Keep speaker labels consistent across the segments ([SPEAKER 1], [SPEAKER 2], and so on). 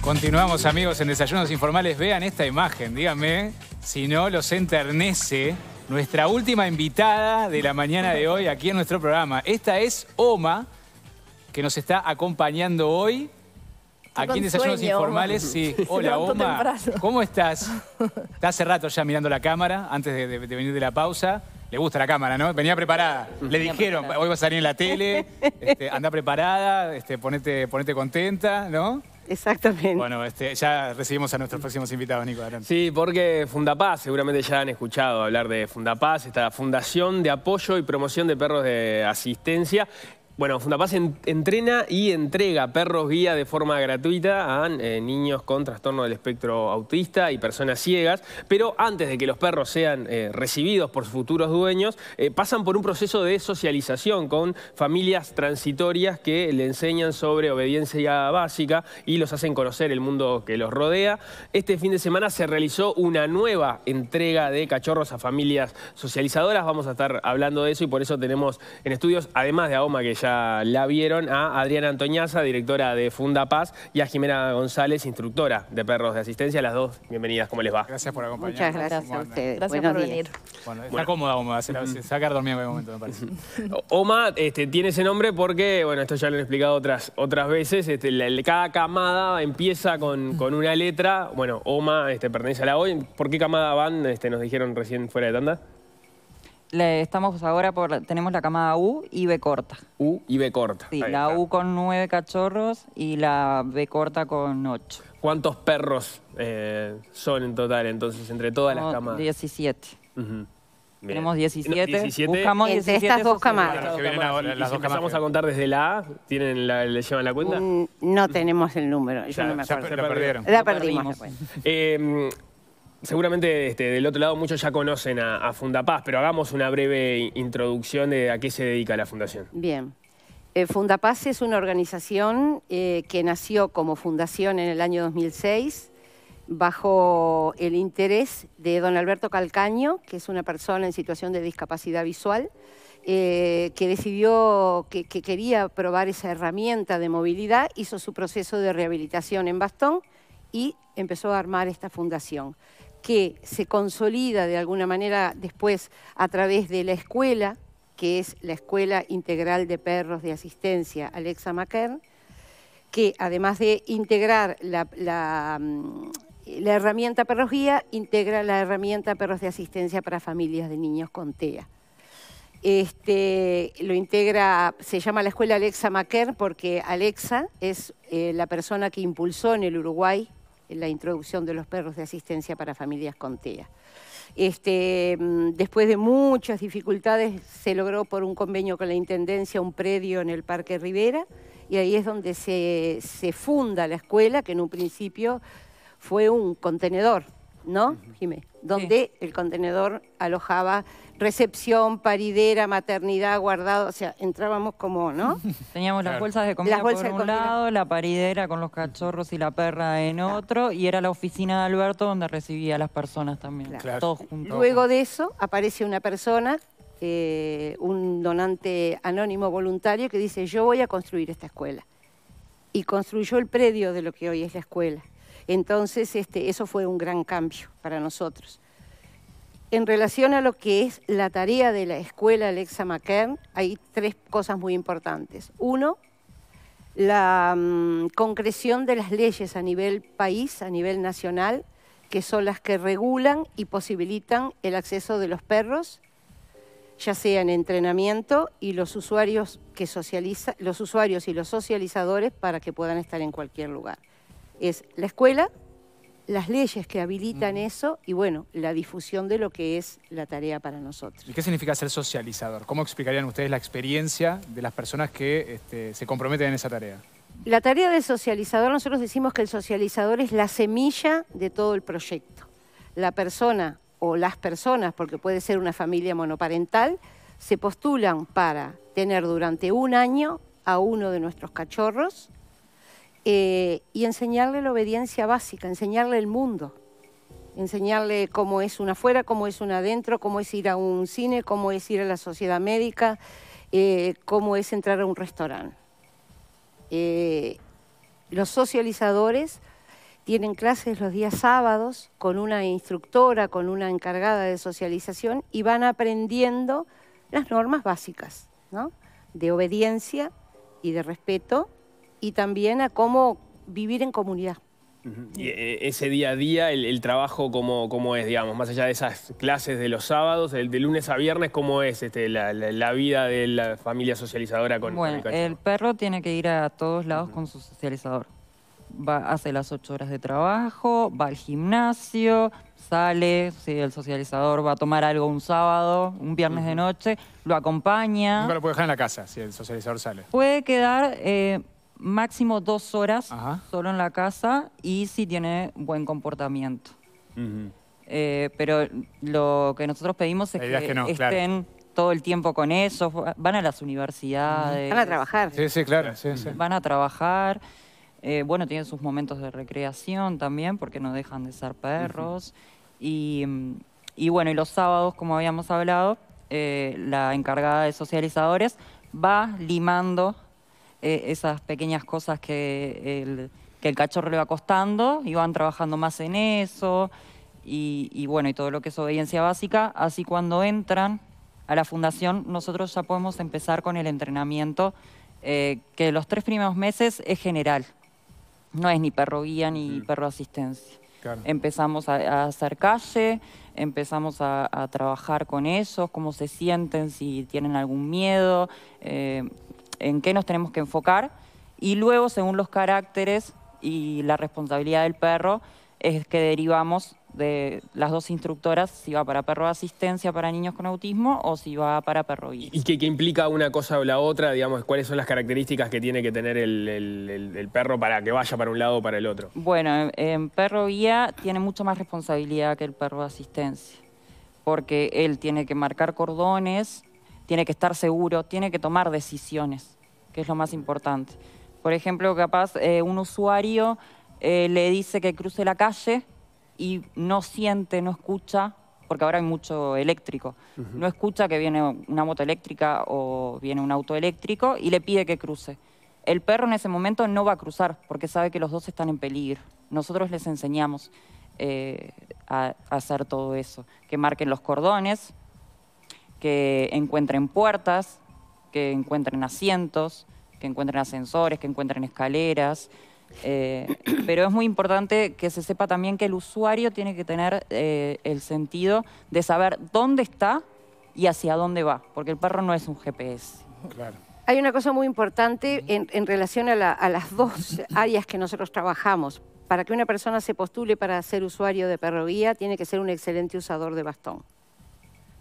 [SPEAKER 1] Continuamos amigos en Desayunos Informales. Vean esta imagen, díganme si no los enternece nuestra última invitada de la mañana de hoy aquí en nuestro programa. Esta es Oma, que nos está acompañando hoy aquí en Desayunos Informales. Hola Oma, ¿cómo estás? Está hace rato ya mirando la cámara, antes de, venir de la pausa. Le gusta la cámara, ¿no? Venía preparada. Le dijeron, hoy va a salir en la tele, este, anda preparada, este, ponete, ponete contenta, ¿no? Exactamente. Bueno, este, ya recibimos a nuestros próximos invitados, Nico. Sí, porque Fundapaz, seguramente
[SPEAKER 2] ya han escuchado hablar de Fundapaz, esta fundación de apoyo y promoción de perros de asistencia bueno, Fundapaz entrena y entrega perros guía de forma gratuita a eh, niños con trastorno del espectro autista y personas ciegas, pero antes de que los perros sean eh, recibidos por sus futuros dueños, eh, pasan por un proceso de socialización con familias transitorias que le enseñan sobre obediencia básica y los hacen conocer el mundo que los rodea. Este fin de semana se realizó una nueva entrega de cachorros a familias socializadoras, vamos a estar hablando de eso y por eso tenemos en estudios, además de Aoma que ya la vieron, a Adriana Antoñaza, directora de Funda Paz, y a Jimena González, instructora de Perros de Asistencia. Las dos, bienvenidas, ¿cómo les va? Gracias por acompañarnos. Muchas gracias a
[SPEAKER 3] ustedes. Gracias por venir. Bueno, está
[SPEAKER 2] cómoda Oma, Se va a dormida en momento, me parece. Oma este, tiene ese nombre porque, bueno, esto ya lo he explicado otras, otras veces, este, cada camada empieza con, una letra. Bueno, Oma este, pertenece a la O. ¿Por qué camada van? nos dijeron recién fuera de tanda
[SPEAKER 4] estamos ahora por, tenemos la camada U y B corta. U y B corta. Sí, la U con nueve cachorros y la B corta
[SPEAKER 2] con ocho. ¿Cuántos perros eh, son en total entonces entre todas las camadas?
[SPEAKER 3] 17.
[SPEAKER 4] Tenemos 17. 17. entre estas dos camadas.
[SPEAKER 2] Las, dos Empezamos a contar desde la A. ¿Tienen la, ¿Le llevan la cuenta? Mm,
[SPEAKER 3] no tenemos el número. Yo la perdimos. La perdimos.
[SPEAKER 2] Eh, Seguramente este, del otro lado muchos ya conocen a, Fundapaz, pero hagamos una breve introducción de a qué se dedica la fundación.
[SPEAKER 3] Bien. Eh, Fundapaz es una organización eh, que nació como fundación en el año 2006 bajo el interés de don Alberto Calcaño, que es una persona en situación de discapacidad visual, eh, que decidió que, que quería probar esa herramienta de movilidad, hizo su proceso de rehabilitación en Bastón y empezó a armar esta fundación que se consolida de alguna manera después a través de la escuela, que es la Escuela Integral de Perros de Asistencia Alexa Macern, que además de integrar mm, la, herramienta Perros Guía, integra la herramienta Perros de Asistencia para Familias de Niños con TEA. Este, lo integra, se llama la escuela Alexa Maquer porque Alexa es eh, la persona que impulsó en el Uruguay la introducción de los perros de asistencia para familias con TEA. Este, mm, después de muchas dificultades se logró por un convenio con la Intendencia un predio en el Parque Rivera y ahí es donde se, se funda la escuela, que en un principio fue un contenedor, ¿no, Jimé? donde el contenedor alojaba recepción, paridera, maternidad, guardado, o sea, entrábamos como, ¿no?
[SPEAKER 4] Teníamos las bolsas de comida por un lado, la paridera con los cachorros y la perra en otro, y era la oficina de Alberto donde recibía a las personas también, todos juntos. Luego
[SPEAKER 3] de eso aparece una persona, eh, un donante anónimo voluntario que dice, yo voy a construir esta escuela. Y construyó el predio de lo que hoy es la escuela. Entonces, este, eso fue un gran cambio para nosotros. En relación a lo que es la tarea de la escuela Alexa McKern, hay tres cosas muy importantes. Uno, la mm, concreción de las leyes a nivel país, a nivel nacional, que son las que regulan y posibilitan el acceso de los perros, ya sea en entrenamiento y los usuarios que socializa, los usuarios y los socializadores para que puedan estar en cualquier lugar es la escuela, las leyes que habilitan eso y bueno, la difusión de lo que es la tarea para nosotros.
[SPEAKER 1] ¿Y qué significa ser socializador? ¿Cómo explicarían ustedes la experiencia de las personas que este, se comprometen en esa tarea?
[SPEAKER 3] La tarea del socializador, nosotros decimos que el socializador es la semilla de todo el proyecto. La persona o las personas, porque puede ser una familia monoparental, se postulan para tener durante un año a uno de nuestros cachorros eh, y enseñarle la obediencia básica, enseñarle el mundo, enseñarle cómo es una afuera, cómo es una adentro, cómo es ir a un cine, cómo es ir a la sociedad médica, eh, cómo es entrar a un restaurante. Eh, los socializadores tienen clases los días sábados con una instructora, con una encargada de socialización y van aprendiendo las normas básicas, ¿no? De obediencia y de respeto y también a cómo vivir en comunidad.
[SPEAKER 2] Y eh, ese día a día, el, trabajo, ¿cómo, ¿cómo, es, digamos? Más allá de esas clases de los sábados, de lunes a viernes, ¿cómo es este, la, vida de la familia socializadora con Bueno, el,
[SPEAKER 4] perro tiene que ir a todos lados con su socializador. Va, hace las ocho horas de trabajo, va al gimnasio, sale, si el socializador va a tomar algo un sábado, un viernes de noche, lo acompaña. Nunca lo puede dejar en la casa si el socializador sale. Puede quedar... Eh, máximo dos horas solo en la casa y si tiene buen comportamiento. Eh, pero lo que nosotros pedimos es, que, estén todo el tiempo con eso. van a las universidades. Van a trabajar. Sí, sí, claro. Van a trabajar. Eh, bueno, tienen sus momentos de recreación también, porque no dejan de ser perros. y, bueno, y los sábados, como habíamos hablado, eh, la encargada de socializadores va limando e, esas pequeñas cosas que el, cachorro le va costando y van trabajando más en eso y, bueno, y todo lo que es obediencia básica. Así cuando entran a la fundación, nosotros ya podemos empezar con el entrenamiento, eh, que los tres primeros meses es general, no es ni perro guía ni mm. perro asistencia. Empezamos a, hacer calle, empezamos a, trabajar con ellos, cómo se sienten, si tienen algún miedo. Eh, en qué nos tenemos que enfocar y luego, según los caracteres y la responsabilidad del perro, es que derivamos de las dos instructoras si va para perro de asistencia para niños con autismo o si va para perro guía.
[SPEAKER 2] ¿Y qué, implica una cosa o la otra? Digamos, ¿cuáles son las características que tiene que tener el, el perro para que vaya para un lado o para el
[SPEAKER 4] otro? Bueno, en perro guía tiene mucha más responsabilidad que el perro de asistencia, porque él tiene que marcar cordones, tiene que estar seguro, tiene que tomar decisiones, que es lo más importante. Por ejemplo, capaz eh, un usuario eh, le dice que cruce la calle y no siente, no escucha, porque ahora hay mucho eléctrico, no escucha que viene una moto eléctrica o viene un auto eléctrico y le pide que cruce. El perro en ese momento no va a cruzar porque sabe que los dos están en peligro. Nosotros les enseñamos eh, a hacer todo eso, que marquen los cordones, que encuentren puertas, que encuentren asientos, que encuentren ascensores, que encuentren escaleras. Eh, pero es muy importante que se sepa también que el usuario tiene que tener eh, el sentido de saber dónde está y hacia dónde va, porque el perro no es un GPS. Claro.
[SPEAKER 3] Hay una cosa muy importante en, relación a, a las dos áreas que nosotros trabajamos. Para que una persona se postule para ser usuario de perro guía, tiene que ser un excelente usador de bastón.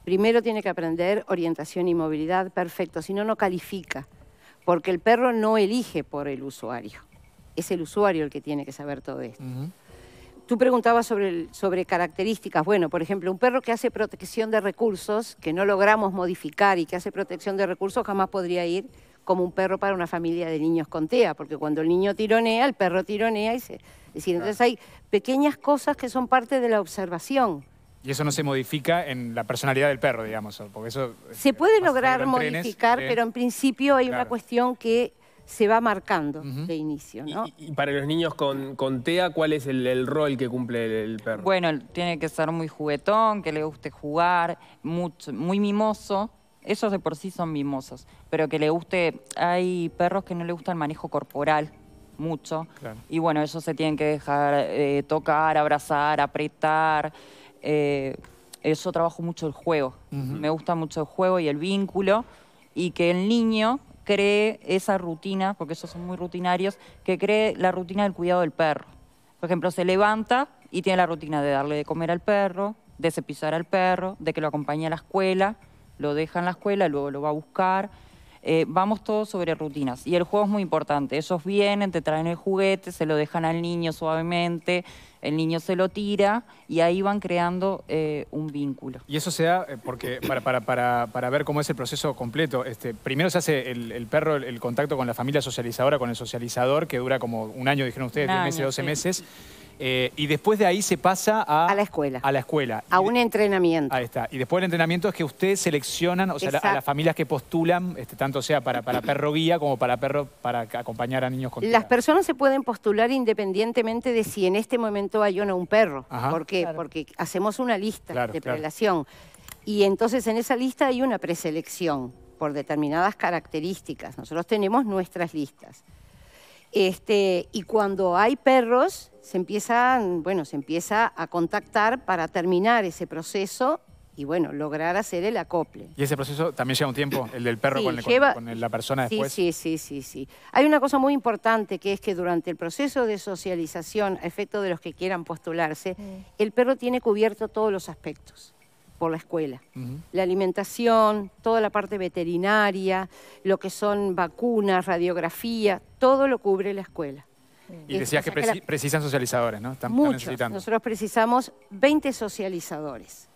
[SPEAKER 3] Primero tiene que aprender orientación y movilidad, perfecto, si no, no califica, porque el perro no elige por el usuario, es el usuario el que tiene que saber todo esto. Tú preguntabas sobre, sobre características. Bueno, por ejemplo, un perro que hace protección de recursos, que no logramos modificar y que hace protección de recursos, jamás podría ir como un perro para una familia de niños con TEA, porque cuando el niño tironea, el perro tironea y se... entonces hay pequeñas cosas que son parte de la observación.
[SPEAKER 1] Y eso no se modifica en la personalidad del perro, digamos. Porque eso,
[SPEAKER 3] se puede lograr modificar, pero en principio hay una cuestión que se va marcando de inicio. ¿no? Y,
[SPEAKER 1] para los niños con,
[SPEAKER 2] TEA, ¿cuál es el, rol que cumple el, perro?
[SPEAKER 4] Bueno, tiene que ser muy juguetón, que le guste jugar, muy mimoso. Ellos de por sí son mimosos, pero que le guste... Hay perros que no le gusta el manejo corporal mucho. Y bueno, ellos se tienen que dejar eh, tocar, abrazar, apretar eh, yo trabajo mucho el juego. Me gusta mucho el juego y el vínculo. Y que el niño cree esa rutina, porque esos son muy rutinarios, que cree la rutina del cuidado del perro. Por ejemplo, se levanta y tiene la rutina de darle de comer al perro, de cepillar al perro, de que lo acompañe a la escuela, lo deja en la escuela, luego lo va a buscar. Eh, vamos todos sobre rutinas. Y el juego es muy importante. Ellos vienen, te traen el juguete, se lo dejan al niño suavemente el niño se lo tira y ahí van creando eh, un vínculo.
[SPEAKER 1] Y eso se da eh, porque, para, para, para, para ver cómo es el proceso completo, este, primero se hace el, perro el, contacto con la familia socializadora, con el socializador, que dura como un año, dijeron ustedes, meses, 12 meses eh, y después de ahí se pasa a... A la escuela. A la escuela. A
[SPEAKER 3] un entrenamiento.
[SPEAKER 1] Ahí está. Y después del entrenamiento es que ustedes seleccionan, o sea, a las familias que postulan, este, tanto sea para, perro guía como para perro, para acompañar a niños con...
[SPEAKER 3] Las personas se pueden postular independientemente de si en este momento hay o no un perro. ¿Por qué? Porque hacemos una lista de prelación. Y entonces en esa lista hay una preselección por determinadas características. Nosotros tenemos nuestras listas. Este, y cuando hay perros, se empiezan, bueno, se empieza a contactar para terminar ese proceso y bueno, lograr hacer el acople.
[SPEAKER 1] ¿Y ese proceso también lleva un tiempo, el del perro con, con, la persona después? Sí,
[SPEAKER 3] sí, sí, sí, sí. Hay una cosa muy importante que es que durante el proceso de socialización, a efecto de los que quieran postularse, mm. el perro tiene cubierto todos los aspectos por la escuela. La alimentación, toda la parte veterinaria, lo que son vacunas, radiografía, todo lo cubre la escuela. Y, decías que,
[SPEAKER 1] precisan socializadores, ¿no? Están, Muchos. Nosotros
[SPEAKER 3] precisamos 20 socializadores,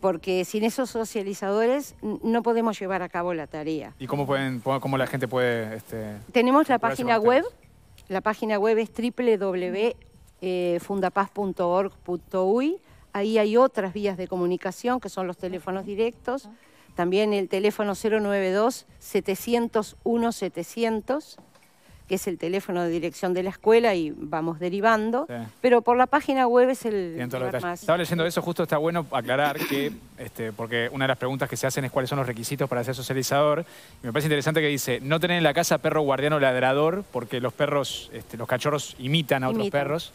[SPEAKER 3] porque sin esos socializadores no podemos llevar a cabo la tarea. ¿Y cómo,
[SPEAKER 1] pueden, cómo la gente puede...? Este, Tenemos la página
[SPEAKER 3] web, la página web es www.fundapaz.org.uy eh, Ahí hay otras vías de comunicación que son los teléfonos directos, también el teléfono 092-701-700, que es el teléfono de dirección de la escuela y vamos derivando, pero por la página web es el Estaba
[SPEAKER 1] leyendo eso, justo está bueno aclarar que, este, porque una de las preguntas que se hacen es cuáles son los requisitos para ser socializador, y me parece interesante que dice, no tener en la casa perro guardiano ladrador, porque los perros, este, los cachorros imitan a otros perros,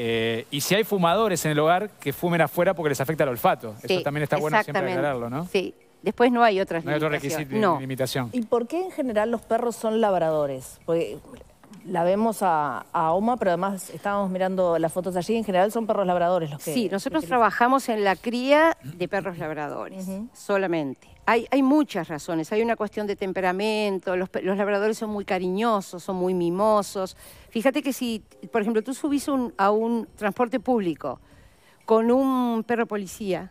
[SPEAKER 1] eh, y si hay fumadores en el hogar, que fumen afuera porque les afecta el olfato. Eso también está bueno siempre aclararlo, ¿no?
[SPEAKER 3] Sí. Después no hay otras No hay otro requisito
[SPEAKER 1] limitación. ¿Y
[SPEAKER 3] por qué en general los perros son labradores? Porque la vemos a, Oma, pero además estábamos mirando las fotos allí. En general son perros labradores los que... Sí, nosotros trabajamos en la cría de perros labradores solamente. Hay, hay, muchas razones. Hay una cuestión de temperamento. Los, labradores son muy cariñosos, son muy mimosos. Fíjate que si, por ejemplo, tú subís a un transporte público con un perro policía,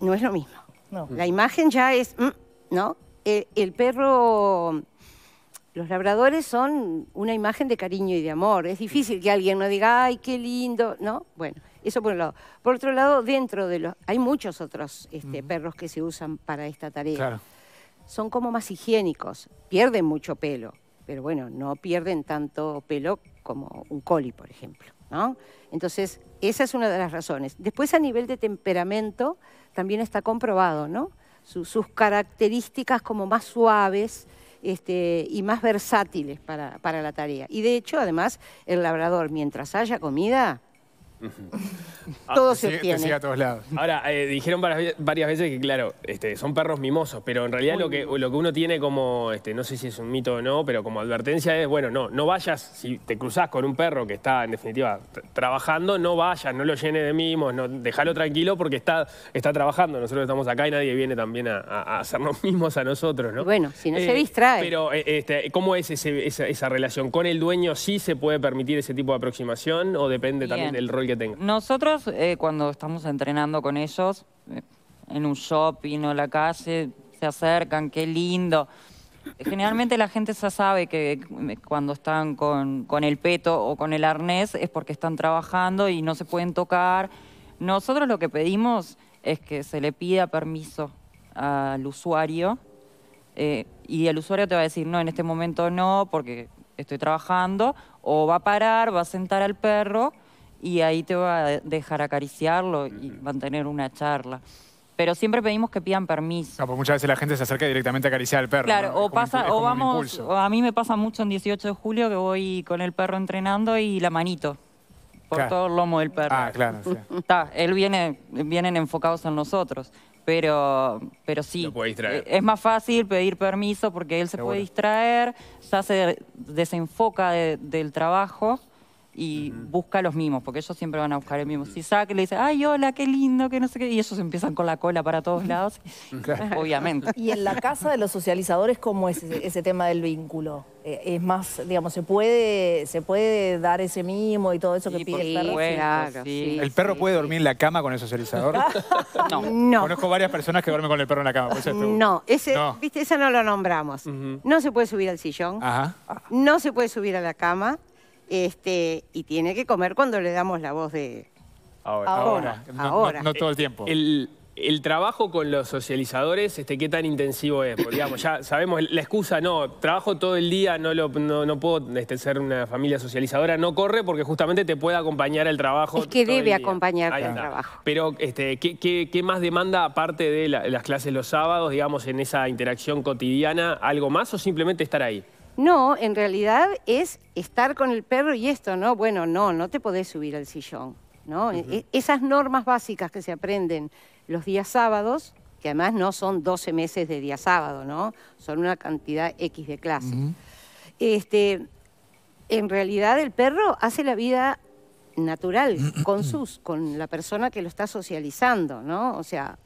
[SPEAKER 3] no es lo mismo. No. La imagen ya es, mm, ¿no? Eh, el perro los labradores son una imagen de cariño y de amor. Es difícil que alguien no diga, ay, qué lindo, ¿no? Bueno, eso por un lado. Por otro lado, dentro de los... Hay muchos otros este, perros que se usan para esta tarea. Son como más higiénicos, pierden mucho pelo, pero bueno, no pierden tanto pelo como un coli, por ejemplo, ¿no? Entonces, esa es una de las razones. Después, a nivel de temperamento, también está comprobado, ¿no? sus características como más suaves, este, y más versátiles para, para la tarea. Y de hecho, además, el labrador, mientras haya comida,
[SPEAKER 2] Ah, Todo se tiene sigue a
[SPEAKER 3] todos lados.
[SPEAKER 1] Ahora,
[SPEAKER 2] eh, dijeron varias, veces que, claro, este, son perros mimosos, pero en realidad lo que, lo que uno tiene como, este, no sé si es un mito o no, pero como advertencia es, bueno, no, no vayas, si te cruzas con un perro que está, en definitiva, trabajando, no vayas, no lo llenes de mimos, no, déjalo tranquilo porque está, está trabajando. Nosotros estamos acá y nadie viene también a, hacernos mimos a nosotros, ¿no? Bueno, si no se eh, distrae. Pero, eh, este, ¿cómo es esa, relación? ¿Con el dueño sí se puede permitir ese tipo de aproximación o depende también del rol que
[SPEAKER 4] nosotros eh, cuando estamos entrenando con ellos, eh, en un shopping o en la calle, se acercan, qué lindo. Generalmente la gente ya sabe que eh, cuando están con, el peto o con el arnés es porque están trabajando y no se pueden tocar. Nosotros lo que pedimos es que se le pida permiso al usuario y el usuario te va a decir, no, en este momento no, porque estoy trabajando, o va a parar, va a sentar al perro y ahí te va a dejar acariciarlo y mantener una charla. Pero siempre pedimos que pidan permiso.
[SPEAKER 1] muchas veces la gente se acerca directamente a acariciar al perro. Claro,
[SPEAKER 4] o pasa, o vamos, a mí me pasa mucho en 18 de julio que voy con el perro entrenando y la manito por todo el lomo del perro. Ah, claro. Está, él viene, vienen enfocados en nosotros, pero, pero sí. Eh, es más fácil pedir permiso porque él se puede distraer, ya se desenfoca del trabajo y busca los mimos, porque ellos siempre van a buscar el mimo. Si saca le dice, ay, hola, qué lindo, que no sé qué, y ellos empiezan con la cola para todos lados, obviamente. ¿Y en la casa de los socializadores cómo
[SPEAKER 3] es ese, tema del vínculo? Eh, es más, digamos, se puede, se puede dar ese mimo y todo eso que pide el perro.
[SPEAKER 1] ¿El perro puede dormir en la cama con el socializador?
[SPEAKER 3] no.
[SPEAKER 1] Conozco varias personas que duermen con el perro en la cama. no,
[SPEAKER 3] ese, no. viste, esa no lo nombramos. No se puede subir al sillón. No se puede subir a la cama. Este, y tiene que comer cuando le damos la voz de... Ahora, ahora. No, todo el tiempo.
[SPEAKER 2] El, trabajo con los socializadores, este, ¿qué tan intensivo es? Porque, ya sabemos, la excusa, no, trabajo todo el día, no, lo, no, puedo este, ser una familia socializadora, no corre porque justamente te puede acompañar el trabajo. Es que debe
[SPEAKER 3] acompañar el
[SPEAKER 2] trabajo. Pero, este, ¿qué, más demanda aparte de las clases los sábados, digamos, en esa interacción cotidiana? ¿Algo más o simplemente estar ahí?
[SPEAKER 3] No, en realidad es estar con el perro y esto, ¿no? Bueno, no, no te podés subir al sillón, ¿no? E, e, esas normas básicas que se aprenden los días sábados, que además no son 12 meses de día sábado, ¿no? Son una cantidad X de clases. este, en realidad el perro hace la vida natural con sus, con la persona que lo está socializando, ¿no? O sea,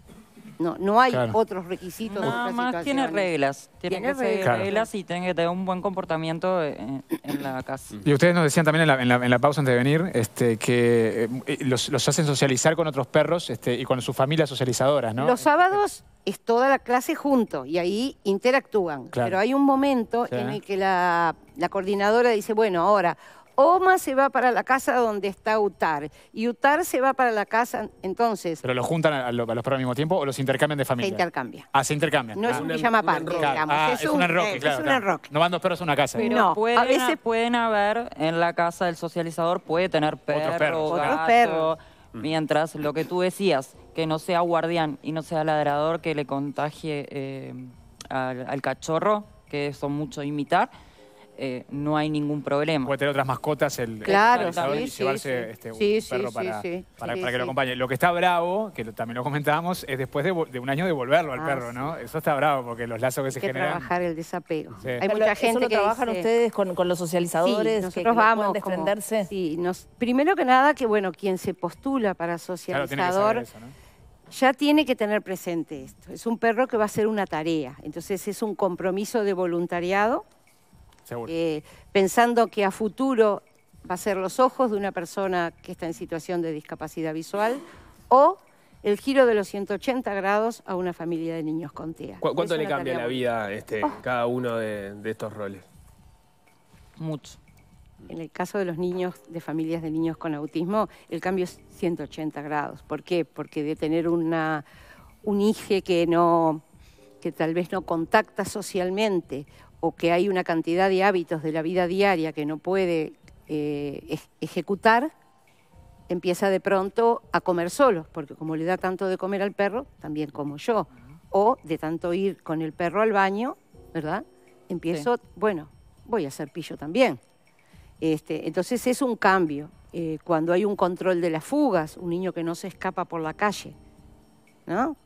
[SPEAKER 3] no, no hay otros requisitos. Nada más tiene reglas. Tiene, que
[SPEAKER 4] reglas. reglas y tiene que tener un buen comportamiento eh, en, la casa.
[SPEAKER 1] Y ustedes nos decían también en la, en la, pausa antes de venir este, que eh, eh, los, hacen socializar con otros perros este, y con sus familias socializadoras, ¿no? Los
[SPEAKER 3] sábados es toda la clase junto y ahí interactúan. Pero hay un momento en el que la, la coordinadora dice, bueno, ahora Oma se va para la casa donde está Utar y Utar se va para la casa, entonces... ¿Pero los juntan
[SPEAKER 1] a, los perros al mismo tiempo o los intercambian de familia? Se intercambia. Ah, se intercambian. No es ah. un pijama digamos. Ah, es, un, claro, Es un No van dos perros a una casa. no,
[SPEAKER 4] a veces pueden haber en la casa del socializador, puede tener perro, otros perros. Gato, perros. Mm. Mientras lo que tú decías, que no sea guardián y no sea ladrador que le contagie eh, al, cachorro, que eso mucho imitar eh, no hay ningún problema. Puede tener otras mascotas el, claro, y llevarse este, un perro para, que lo
[SPEAKER 1] acompañe. Lo que está bravo, que también lo comentábamos, es después de, un año devolverlo al ah, perro, ¿no? Eso está bravo porque los lazos que hay se que generan... trabajar
[SPEAKER 3] el desapego. Hay mucha gente que trabajan ustedes con, los socializadores? nosotros que, vamos. desprenderse? primero que nada que, bueno, quien se postula para socializador... ya tiene que tener presente esto. Es un perro que va a ser una tarea, entonces es un compromiso de voluntariado eh, pensando que a futuro va a ser los ojos de una persona que está en situación de discapacidad visual o el giro de los 180 grados a una familia de niños con TEA. ¿Cuánto le cambia la
[SPEAKER 2] vida este, oh. cada uno de, estos roles?
[SPEAKER 3] Mucho. En el caso de los niños, de familias de niños con autismo, el cambio es 180 grados. ¿Por qué? Porque de tener una, un hijo que no que tal vez no contacta socialmente o que hay una cantidad de hábitos de la vida diaria que no puede eh, ejecutar, empieza de pronto a comer solo, porque como le da tanto de comer al perro, también como yo. O de tanto ir con el perro al baño, ¿verdad? Empiezo, bueno, voy a hacer pillo también. Este, entonces es un cambio. Eh, cuando hay un control de las fugas, un niño que no se escapa por la calle,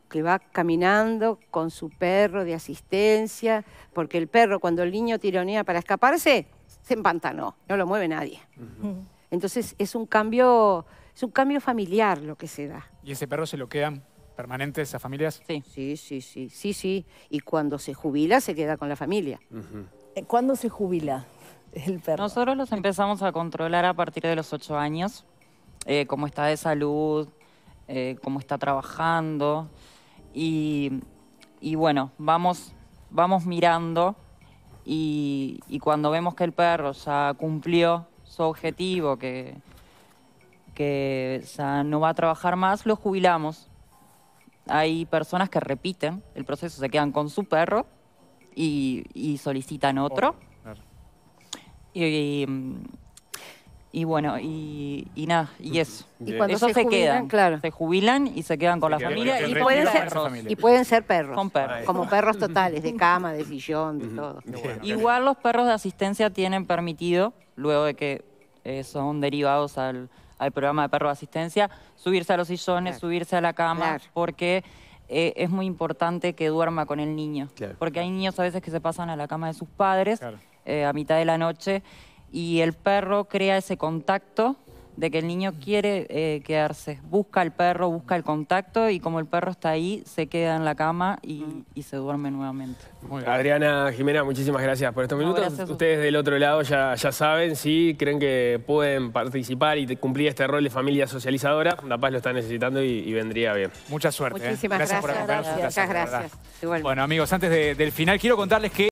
[SPEAKER 3] que va caminando con su perro de asistencia, porque el perro cuando el niño tironea para escaparse, se empantanó, no lo mueve nadie. Entonces es un cambio, es un cambio familiar lo que se da.
[SPEAKER 1] ¿Y ese perro se lo quedan
[SPEAKER 3] permanente esas familias? Sí. Sí, sí, sí, sí, sí. Y cuando se jubila se queda con la familia. Eh, ¿Cuándo se jubila
[SPEAKER 4] el perro? Nosotros los empezamos a controlar a partir de los ocho años, eh, como está de salud, eh, cómo está trabajando. Y, bueno, vamos, vamos mirando y, cuando vemos que el perro ya cumplió su objetivo, que, que ya no va a trabajar más, lo jubilamos. Hay personas que repiten el proceso, se quedan con su perro y, solicitan otro. Oh, y, mm, y bueno, y, nada, y eso. Y cuando se, jubilan, quedan, claro. se jubilan y se quedan con la familia. Y pueden, ser, perros. y
[SPEAKER 3] perros. Como perros totales, de cama, de sillón, de todo.
[SPEAKER 4] Igual los perros de asistencia tienen permitido, luego de que eh, son derivados al, programa de perro de asistencia, subirse a los sillones, subirse a la cama, porque... Eh, es muy importante que duerma con el niño, porque hay niños a veces que se pasan a la cama de sus padres eh, a mitad de la noche y el perro crea ese contacto de que el niño quiere eh, quedarse, busca al perro, busca el contacto y como el perro está ahí, se queda en la cama y, se duerme nuevamente.
[SPEAKER 2] Adriana, Jimena, muchísimas gracias por estos minutos. Ustedes del otro lado ya, ya saben, si creen que pueden participar y cumplir este rol de familia socializadora, La Paz lo está necesitando y, vendría bien. Mucha suerte. ¿eh? Muchísimas gracias,
[SPEAKER 3] Gracias,
[SPEAKER 2] Bueno amigos, antes del final quiero contarles que...